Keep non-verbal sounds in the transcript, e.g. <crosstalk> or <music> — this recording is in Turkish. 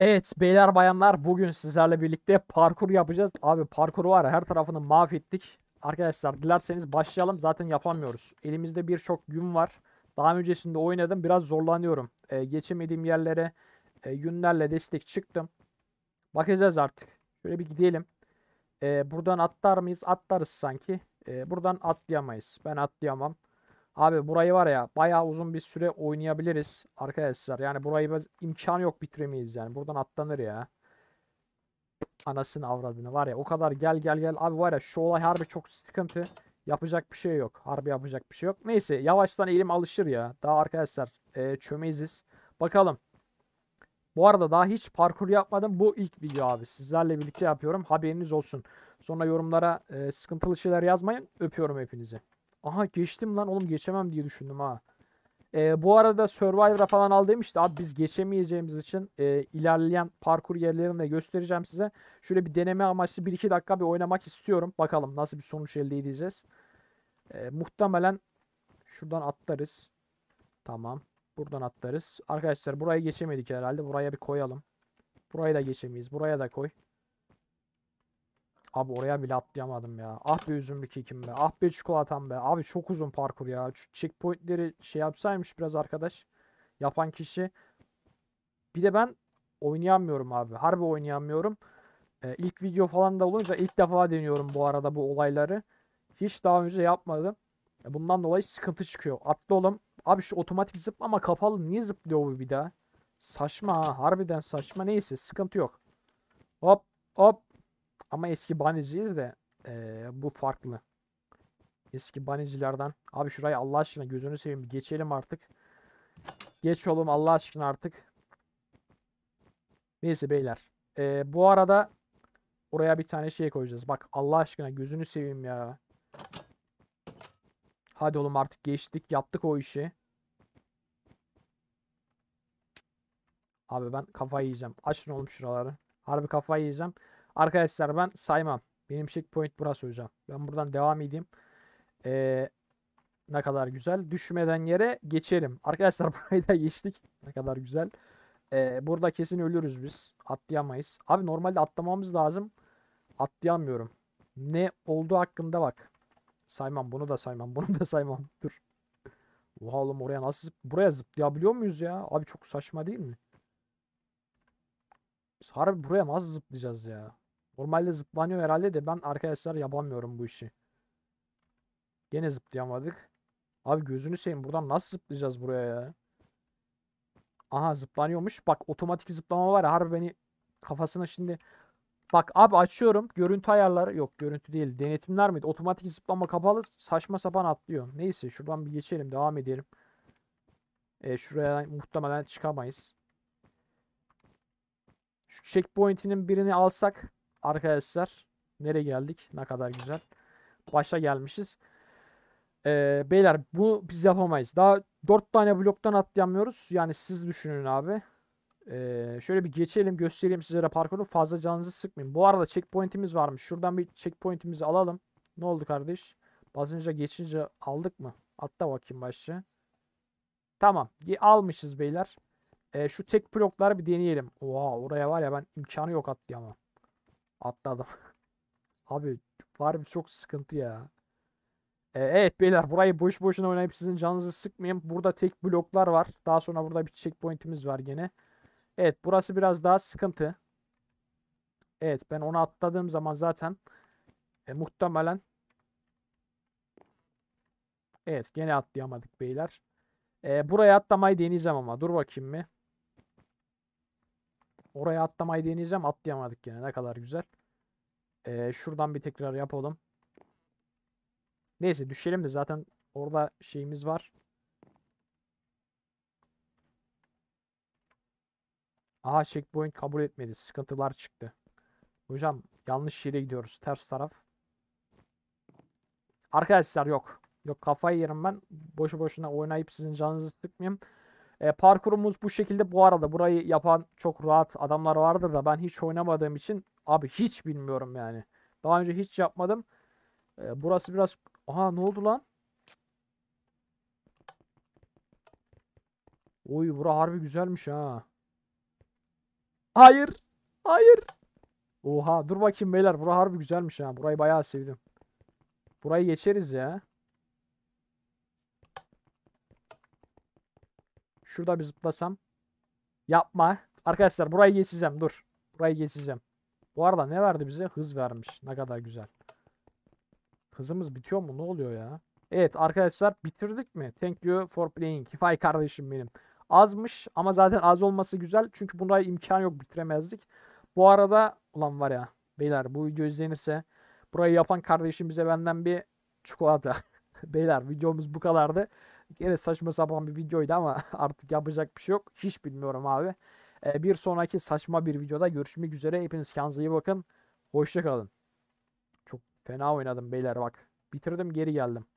Evet beyler bayanlar bugün sizlerle birlikte parkur yapacağız. Abi parkuru var her tarafını mahvettik. Arkadaşlar dilerseniz başlayalım zaten yapamıyoruz. Elimizde birçok gün var. Daha öncesinde oynadım biraz zorlanıyorum. Ee, geçemediğim yerlere e, günlerle destek çıktım. Bakacağız artık. Şöyle bir gidelim. Ee, buradan atlar mıyız? Atlarız sanki. Ee, buradan atlayamayız. Ben atlayamam. Abi burayı var ya bayağı uzun bir süre oynayabiliriz arkadaşlar. Yani burayı biz, imkan yok bitiremeyiz yani. Buradan atlanır ya. Anasını avradını var ya o kadar gel gel gel. Abi var ya şu olay harbi çok sıkıntı. Yapacak bir şey yok. Harbi yapacak bir şey yok. Neyse yavaştan elim alışır ya. Daha arkadaşlar e, çömeyiziz. Bakalım. Bu arada daha hiç parkur yapmadım. Bu ilk video abi. Sizlerle birlikte yapıyorum. Haberiniz olsun. Sonra yorumlara e, sıkıntılı şeyler yazmayın. Öpüyorum hepinizi. Aha geçtim lan oğlum geçemem diye düşündüm ha. Ee, bu arada Survivor'a falan al demişti. Abi biz geçemeyeceğimiz için e, ilerleyen parkur yerlerini de göstereceğim size. Şöyle bir deneme amaçlı 1-2 dakika bir oynamak istiyorum. Bakalım nasıl bir sonuç elde edeceğiz. Ee, muhtemelen şuradan atlarız. Tamam. Buradan atlarız. Arkadaşlar buraya geçemedik herhalde. Buraya bir koyalım. Burayı da geçemeyiz. Buraya da koy. Abi oraya bile atlayamadım ya. Ah be üzümlü kekim be. Ah be çikolatam be. Abi çok uzun parkur ya. Şu checkpointleri şey yapsaymış biraz arkadaş. Yapan kişi. Bir de ben oynayamıyorum abi. Harbi oynayamıyorum. Ee, ilk video falan da olunca ilk defa deniyorum bu arada bu olayları. Hiç daha önce yapmadım. E, bundan dolayı sıkıntı çıkıyor. Atla oğlum. Abi şu otomatik zıplama kapalı. Niye zıplıyor bu bir daha? Saçma ha. Harbiden saçma. Neyse sıkıntı yok. Hop hop ama eski baniciyiz de ee, bu farklı. Eski banicilerden. Abi şurayı Allah aşkına gözünü seveyim geçelim artık. Geç oğlum Allah aşkına artık. Neyse beyler. Ee, bu arada oraya bir tane şey koyacağız. Bak Allah aşkına gözünü seveyim ya. Hadi oğlum artık geçtik. Yaptık o işi. Abi ben kafayı yiyeceğim. Açın oğlum şuraları. Harbi kafayı yiyeceğim. Arkadaşlar ben saymam. Benim checkpoint burası hocam. Ben buradan devam edeyim. Ee, ne kadar güzel. Düşmeden yere geçelim. Arkadaşlar <laughs> burayı da geçtik. Ne kadar güzel. Ee, burada kesin ölürüz biz. Atlayamayız. Abi normalde atlamamız lazım. Atlayamıyorum. Ne olduğu hakkında bak. Saymam bunu da saymam. <laughs> Bunu da saymam. Dur. Oha oğlum oraya nasıl buraya zıplayabiliyor muyuz ya? Abi çok saçma değil mi? Biz harbi buraya nasıl zıplayacağız ya? Normalde zıplanıyor herhalde de ben arkadaşlar yapamıyorum bu işi. Gene zıplayamadık. Abi gözünü seveyim buradan nasıl zıplayacağız buraya ya? Aha zıplanıyormuş. Bak otomatik zıplama var ya harbi beni kafasına şimdi. Bak abi açıyorum. Görüntü ayarları yok görüntü değil. Denetimler miydi? Otomatik zıplama kapalı. Saçma sapan atlıyor. Neyse şuradan bir geçelim devam edelim. E, şuraya muhtemelen çıkamayız. Şu checkpoint'inin birini alsak arkadaşlar nereye geldik? Ne kadar güzel. Başa gelmişiz. Ee, beyler bu biz yapamayız. Daha 4 tane bloktan atlayamıyoruz. Yani siz düşünün abi. Ee, şöyle bir geçelim göstereyim sizlere parkuru. Fazla canınızı sıkmayın. Bu arada checkpoint'imiz varmış. Şuradan bir checkpoint'imizi alalım. Ne oldu kardeş? Basınca geçince aldık mı? Atla bakayım başçı. Tamam. Almışız beyler. Ee, şu tek blokları bir deneyelim. Oha oraya var ya ben imkanı yok atlayamam. Atladım. <laughs> Abi var bir çok sıkıntı ya. Ee, evet beyler burayı boş boşuna oynayıp sizin canınızı sıkmayayım. Burada tek bloklar var. Daha sonra burada bir checkpoint'imiz var gene. Evet burası biraz daha sıkıntı. Evet ben onu atladığım zaman zaten e, muhtemelen Evet gene atlayamadık beyler. E, buraya atlamayı deneyeceğim ama dur bakayım mı? Oraya atlamayı deneyeceğim. Atlayamadık yine. Ne kadar güzel. Ee, şuradan bir tekrar yapalım. Neyse düşelim de zaten orada şeyimiz var. Aha checkpoint kabul etmedi. Sıkıntılar çıktı. Hocam yanlış yere gidiyoruz. Ters taraf. Arkadaşlar yok. Yok kafayı yerim ben. Boşu boşuna oynayıp sizin canınızı sıkmayayım. E, parkurumuz bu şekilde. Bu arada burayı yapan çok rahat adamlar vardı da ben hiç oynamadığım için abi hiç bilmiyorum yani. Daha önce hiç yapmadım. E, burası biraz... Aha ne oldu lan? Oy bura harbi güzelmiş ha. Hayır. Hayır. Oha dur bakayım beyler. Bura harbi güzelmiş ha. Burayı bayağı sevdim. Burayı geçeriz ya. Şurada bir zıplasam. Yapma. Arkadaşlar burayı geçeceğim. Dur. Burayı geçeceğim. Bu arada ne verdi bize? Hız vermiş. Ne kadar güzel. Hızımız bitiyor mu? Ne oluyor ya? Evet arkadaşlar bitirdik mi? Thank you for playing. <laughs> Vay kardeşim benim. Azmış ama zaten az olması güzel. Çünkü bunda imkan yok bitiremezdik. Bu arada ulan var ya beyler bu video izlenirse burayı yapan kardeşim bize benden bir çikolata. <laughs> beyler videomuz bu kadardı. Gene saçma sapan bir videoydu ama <laughs> artık yapacak bir şey yok. Hiç bilmiyorum abi. Ee, bir sonraki saçma bir videoda görüşmek üzere. Hepiniz kendinize iyi bakın. Hoşçakalın. Çok fena oynadım beyler bak. Bitirdim geri geldim.